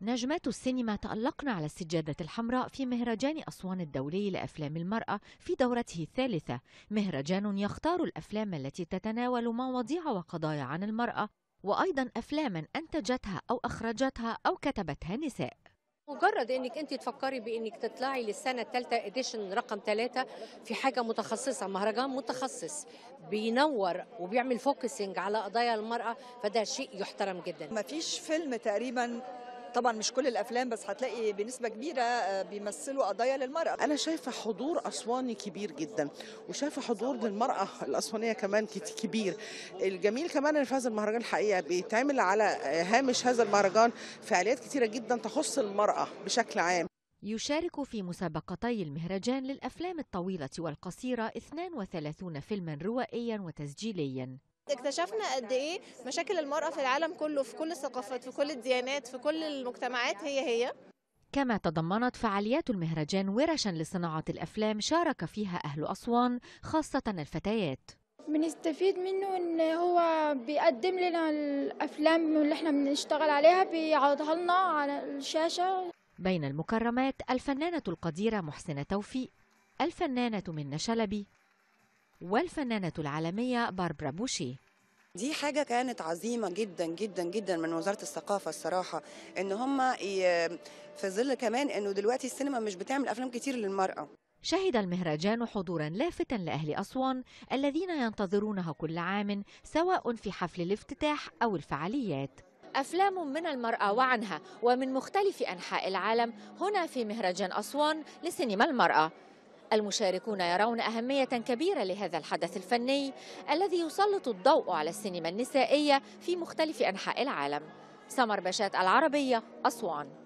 نجمات السينما تألقن على السجادة الحمراء في مهرجان أسوان الدولي لأفلام المرأة في دورته الثالثة مهرجان يختار الأفلام التي تتناول مواضيع وقضايا عن المرأة وأيضا أفلاما أنتجتها أو أخرجتها أو كتبتها نساء مجرد انك انت تفكري بانك تطلعي للسنه الثالثه اديشن رقم ثلاثه في حاجه متخصصه مهرجان متخصص بينور وبيعمل فوكسنج على قضايا المراه فده شيء يحترم جدا مفيش فيلم تقريبا طبعا مش كل الافلام بس هتلاقي بنسبه كبيره آه، بيمثلوا قضايا للمراه انا شايفه حضور اسواني كبير جدا وشايفه حضور للمراه الاسوانيه كمان كبير الجميل كمان ان في هذا المهرجان الحقيقه بيتعمل على آه، هامش هذا المهرجان فعاليات كتيره جدا تخص المراه بشكل عام يشارك في مسابقتي المهرجان للأفلام الطويلة والقصيرة 32 فيلما روائيا وتسجيليا اكتشفنا قد ايه مشاكل المرأة في العالم كله في كل الثقافات في كل الديانات في كل المجتمعات هي هي كما تضمنت فعاليات المهرجان ورشا لصناعة الأفلام شارك فيها أهل أسوان خاصة الفتيات بنستفيد منه ان هو بيقدم لنا الافلام اللي احنا بنشتغل عليها بيعرضها لنا على الشاشه بين المكرمات الفنانه القديره محسنه توفيق الفنانه منى شلبي والفنانة العالمية باربرا بوشي دي حاجة كانت عظيمة جدا جدا جدا من وزارة الثقافة الصراحة ان هم في ظل كمان انه دلوقتي السينما مش بتعمل افلام كتير للمرأة شهد المهرجان حضورا لافتا لأهل أسوان الذين ينتظرونها كل عام سواء في حفل الافتتاح أو الفعاليات أفلام من المرأة وعنها ومن مختلف أنحاء العالم هنا في مهرجان أسوان لسينما المرأة المشاركون يرون أهمية كبيرة لهذا الحدث الفني الذي يسلط الضوء على السينما النسائية في مختلف أنحاء العالم سمر باشات العربية أسوان